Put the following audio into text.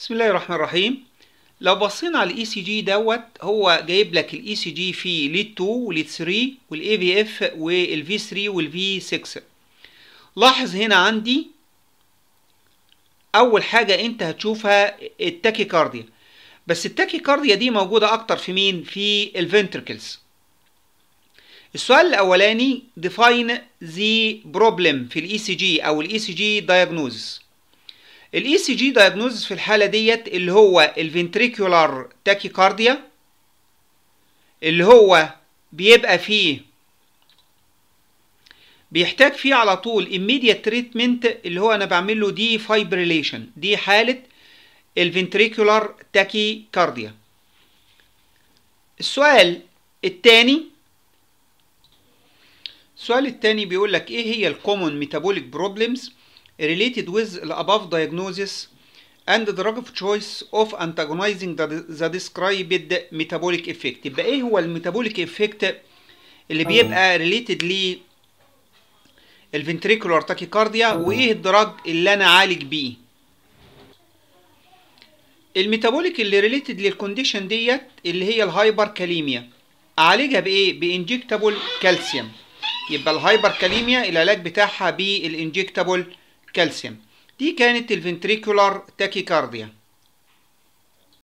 بسم الله الرحمن الرحيم لو بصينا على الاي سي e جي دوت هو جايب لك الاي سي e جي فيه ليد 2 وليد 3 والاي في اف والفي 3 والفي 6 لاحظ هنا عندي اول حاجه انت هتشوفها التاكي كارديا بس التاكي كارديا دي موجوده اكتر في مين في الفنتركلز السؤال الاولاني ديفاين ذا بروبلم في الاي سي e جي او الاي سي جي دايجنوزس الاي سي جي دايجنوزز في الحاله ديت اللي هو الفنتريكولار تاكي كارديا اللي هو بيبقى فيه بيحتاج فيه على طول immediate treatment اللي هو انا بعمل له دي فايبريليشن دي حاله الفنتريكولار تاكي كارديا السؤال الثاني السؤال الثاني بيقول لك ايه هي الكومون ميتابوليك بروبلمز related with the above diagnosis and the drug of choice of antagonizing the described metabolic effect يبقى ايه هو الميتابوليك افكت اللي بيبقى related ل الفنتريكولار تاكيكارديا وايه الدراج اللي انا عالج بيه الميتابوليك اللي ريليتد للكونديشن ديت اللي هي الهايبر كاليميا اعالجها بايه بانجكتابل كالسيوم يبقى الهايبر كاليميا العلاج بتاعها بالانجكتابل كالسيوم دي كانت الفنتريكولار تاكيكارديا